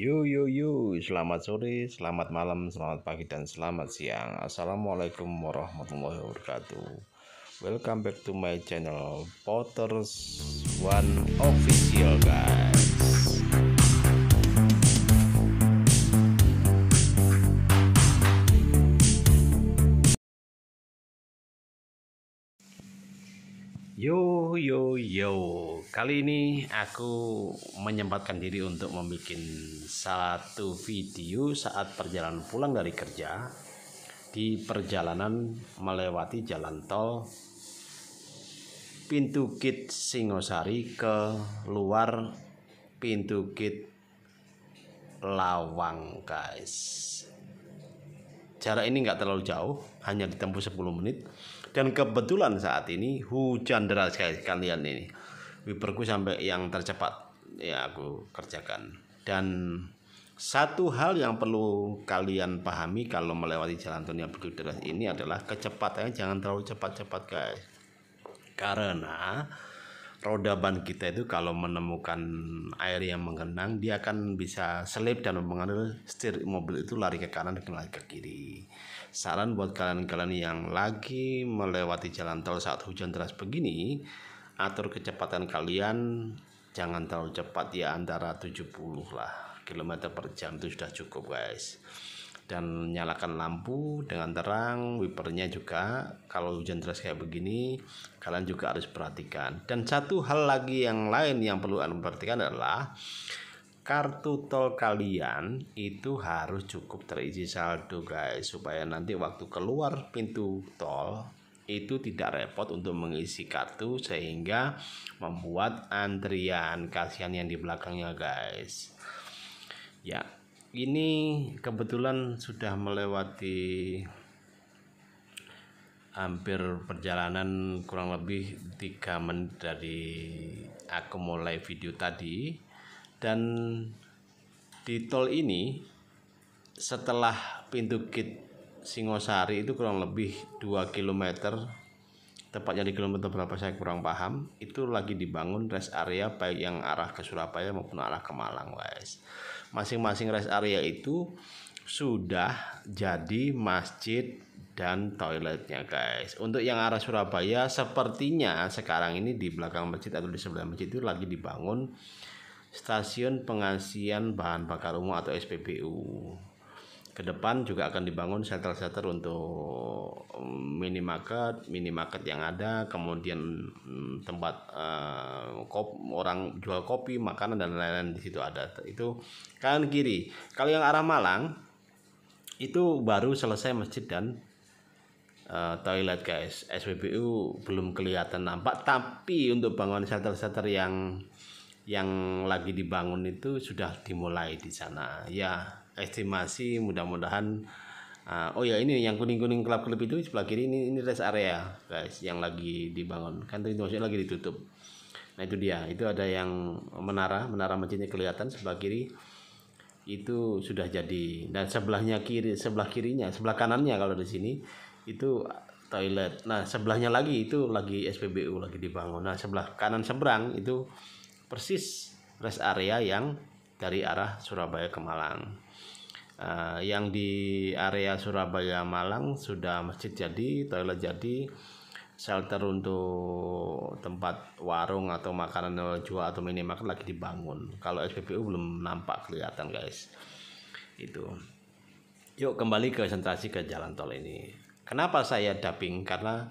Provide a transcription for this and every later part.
Yo yo yo, selamat sore, selamat malam, selamat pagi dan selamat siang. Assalamualaikum warahmatullahi wabarakatuh. Welcome back to my channel Potters One Official guys. Yo yo yo. Kali ini aku menyempatkan diri untuk membuat satu video saat perjalanan pulang dari kerja di perjalanan melewati jalan tol pintu Kit Singosari ke luar pintu Kit Lawang, guys jarak ini nggak terlalu jauh, hanya ditempuh 10 menit. Dan kebetulan saat ini hujan deras guys kalian ini. Wiperku sampai yang tercepat ya aku kerjakan. Dan satu hal yang perlu kalian pahami kalau melewati jalan tol yang begitu deras ini adalah kecepatannya jangan terlalu cepat-cepat guys. Karena roda ban kita itu kalau menemukan air yang menggenang dia akan bisa selip dan mengalir setir mobil itu lari ke kanan dan lari ke kiri saran buat kalian-kalian yang lagi melewati jalan tol saat hujan deras begini atur kecepatan kalian jangan terlalu cepat ya antara 70 lah kilometer per jam itu sudah cukup guys dan nyalakan lampu dengan terang wipernya juga kalau hujan deras kayak begini kalian juga harus perhatikan dan satu hal lagi yang lain yang perlu anda perhatikan adalah kartu tol kalian itu harus cukup terisi saldo guys supaya nanti waktu keluar pintu tol itu tidak repot untuk mengisi kartu sehingga membuat antrian kasihan yang di belakangnya guys ya ini kebetulan sudah melewati hampir perjalanan kurang lebih tiga menit dari aku mulai video tadi dan di tol ini setelah pintu gate Singosari itu kurang lebih 2 km tepatnya di kilometer berapa saya kurang paham itu lagi dibangun rest area baik yang arah ke Surabaya maupun arah ke Malang guys masing-masing rest area itu sudah jadi masjid dan toiletnya guys. Untuk yang arah Surabaya sepertinya sekarang ini di belakang masjid atau di sebelah masjid itu lagi dibangun stasiun pengasian bahan bakar umum atau SPBU ke depan juga akan dibangun shelter-shelter untuk mm, minimarket, minimarket yang ada, kemudian mm, tempat uh, kop, orang jual kopi, makanan dan lain-lain di situ ada. Itu kanan kiri. Kalau yang arah Malang itu baru selesai masjid dan uh, toilet guys. SPBU belum kelihatan nampak, tapi untuk bangunan shelter-shelter yang yang lagi dibangun itu sudah dimulai di sana. Ya, estimasi mudah-mudahan uh, oh ya ini yang kuning-kuning kelap-kelip itu sebelah kiri ini ini rest area guys yang lagi dibangun kan itu maksudnya lagi ditutup nah itu dia itu ada yang menara menara masjidnya kelihatan sebelah kiri itu sudah jadi dan sebelahnya kiri sebelah kirinya sebelah kanannya kalau di sini itu toilet nah sebelahnya lagi itu lagi SPBU lagi dibangun nah sebelah kanan seberang itu persis rest area yang dari arah Surabaya ke Malang Uh, yang di area Surabaya Malang sudah masjid jadi, toilet jadi, shelter untuk tempat warung atau makanan yang jual atau minimarket lagi dibangun. Kalau SPBU belum nampak kelihatan guys. Itu. Yuk kembali ke konsentrasi ke jalan tol ini. Kenapa saya dubbing? Karena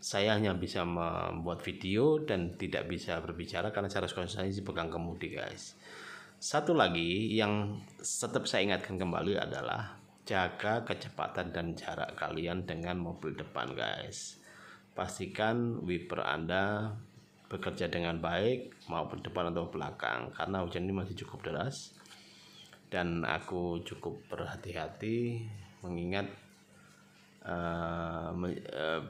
saya hanya bisa membuat video dan tidak bisa berbicara karena saya harus konsentrasi pegang kemudi guys. Satu lagi yang tetap saya ingatkan kembali adalah jaga kecepatan dan jarak kalian dengan mobil depan guys. Pastikan wiper Anda bekerja dengan baik maupun depan atau belakang karena hujan ini masih cukup deras dan aku cukup berhati-hati mengingat uh, uh,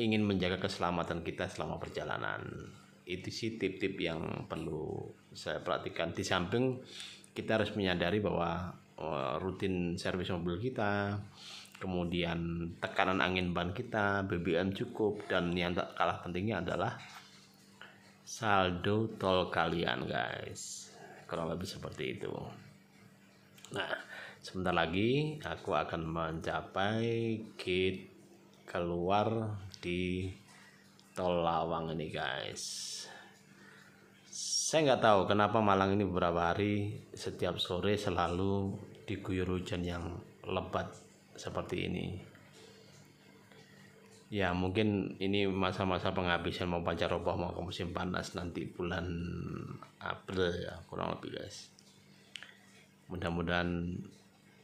ingin menjaga keselamatan kita selama perjalanan itu sih tip-tip yang perlu saya perhatikan di samping kita harus menyadari bahwa eh, rutin servis mobil kita kemudian tekanan angin ban kita BBM cukup dan yang tak kalah pentingnya adalah saldo tol kalian guys kurang lebih seperti itu nah sebentar lagi aku akan mencapai gate keluar di tol Lawang ini guys saya nggak tahu kenapa Malang ini beberapa hari setiap sore selalu diguyur hujan yang lebat seperti ini ya mungkin ini masa-masa penghabisan mau pancar roboh mau ke musim panas nanti bulan April ya kurang lebih guys mudah-mudahan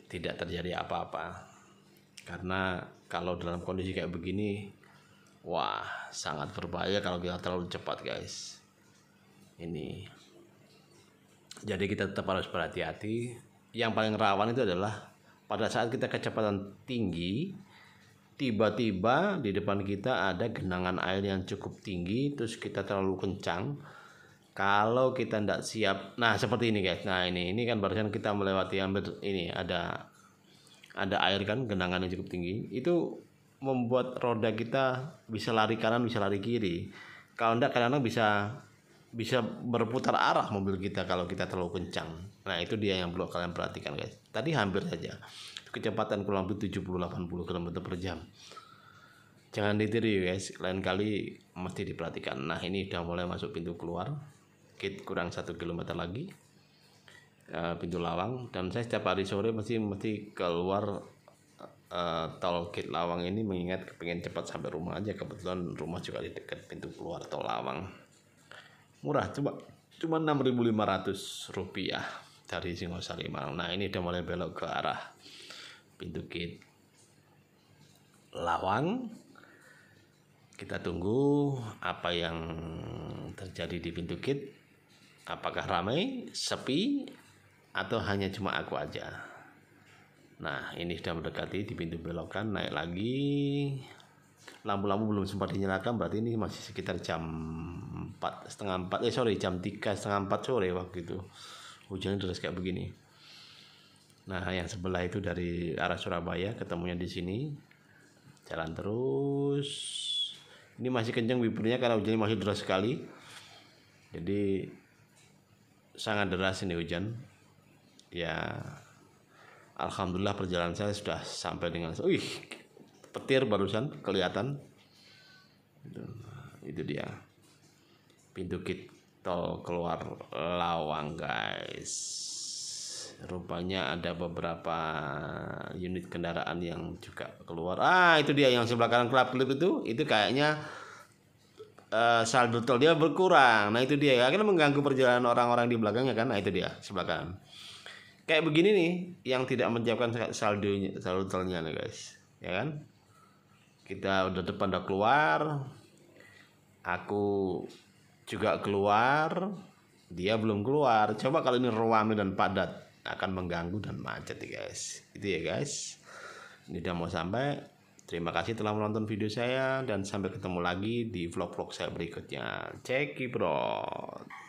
tidak terjadi apa-apa karena kalau dalam kondisi kayak begini Wah, sangat berbahaya kalau kita terlalu cepat, guys. Ini. Jadi kita tetap harus berhati-hati. Yang paling rawan itu adalah pada saat kita kecepatan tinggi, tiba-tiba di depan kita ada genangan air yang cukup tinggi, terus kita terlalu kencang. Kalau kita tidak siap, nah seperti ini guys. Nah ini ini kan barusan kita melewati hampir ini ada ada air kan genangan yang cukup tinggi. Itu membuat roda kita bisa lari kanan bisa lari kiri kalau enggak kadang-kadang bisa bisa berputar arah mobil kita kalau kita terlalu kencang nah itu dia yang perlu kalian perhatikan guys tadi hampir saja kecepatan kurang lebih 70-80 km per jam jangan ditiru guys lain kali mesti diperhatikan nah ini sudah mulai masuk pintu keluar kit kurang satu km lagi eh, pintu lawang dan saya setiap hari sore mesti mesti keluar uh, tol Gate Lawang ini mengingat kepengen cepat sampai rumah aja kebetulan rumah juga di dekat pintu keluar tol Lawang murah coba cuma 6.500 rupiah dari Singosari Malang nah ini udah mulai belok ke arah pintu Kit Lawang kita tunggu apa yang terjadi di pintu Kit. apakah ramai sepi atau hanya cuma aku aja Nah, ini sudah mendekati di pintu belokan, naik lagi. Lampu-lampu belum sempat dinyalakan, berarti ini masih sekitar jam 4, setengah empat eh sorry jam 3, setengah 4 sore waktu itu hujan terus kayak begini nah yang sebelah itu dari arah Surabaya ketemunya di sini jalan terus ini masih kencang wipernya karena hujannya masih deras sekali jadi sangat deras ini hujan ya alhamdulillah perjalanan saya sudah sampai dengan wih petir barusan kelihatan itu, dia pintu kit tol keluar Lawang guys rupanya ada beberapa unit kendaraan yang juga keluar ah itu dia yang sebelah kanan kelap kelip itu itu kayaknya uh, saldo tol dia berkurang nah itu dia akhirnya mengganggu perjalanan orang-orang di belakangnya kan nah itu dia sebelah kanan kayak begini nih yang tidak menyiapkan saldonya saldo nih guys ya kan kita udah depan udah keluar aku juga keluar dia belum keluar coba kalau ini ruami dan padat akan mengganggu dan macet ya guys itu ya guys ini udah mau sampai terima kasih telah menonton video saya dan sampai ketemu lagi di vlog-vlog saya berikutnya bro.